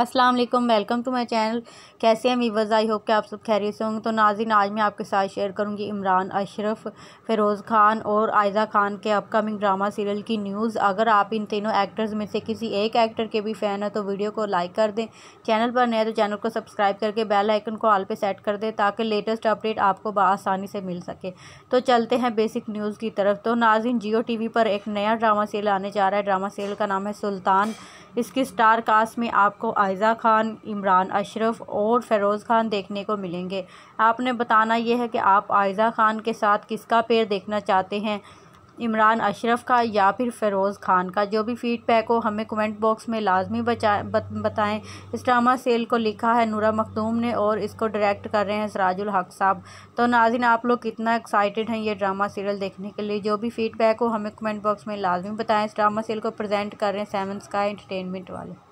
Aslam welcome to my channel कैसे हैं viewers I hope के आप सब खैरियत से होंगे तो नाजिन आज मैं आपके साथ शेयर करूंगी इमरान अशरफ फ़िरोज़ खान और आयजा खान के अपकमिंग ड्रामा सीरियल की न्यूज़ अगर आप इन तीनों एक्टर्स में से किसी एक एक्टर के भी फ़ैन हैं तो वीडियो को लाइक कर दें चैनल पर नए तो चैनल को सब्सक्राइब करके बेल आइकन को आल पर सेट कर दें ताकि लेटेस्ट अपडेट आपको बसानी से मिल सके तो चलते हैं बेसिक न्यूज़ की तरफ तो नाजिन जियो टी पर एक नया ड्रामा सीरियल आने जा रहा है ड्रामा सीरियल का नाम है सुल्तान इसके स्टार कास्ट में आपको आयज़ा खान इमरान अशरफ और फरोज़ खान देखने को मिलेंगे आपने बताना यह है कि आप आयज़ा खान के साथ किसका पेड़ देखना चाहते हैं इमरान अशरफ का या फिर फ़रोज़ खान का जो भी फ़ीडबैक हो हमें कमेंट बॉक्स में लाजमी बचा बताएँ बताएं इस ड्रामा सेल को लिखा है नूरा मखदूम ने और इसको डायरेक्ट कर रहे हैं सराजुल हक साहब तो नाजिन आप लोग कितना एक्साइटेड हैं ये ड्रामा सीरियल देखने के लिए जो भी फ़ीडबैक हो हमें कमेंट बॉक्स में लाजमी बताएं इस ड्रामा सेल को प्रजेंट कर रहे हैं सेवन स्का इंटरटेनमेंट वाले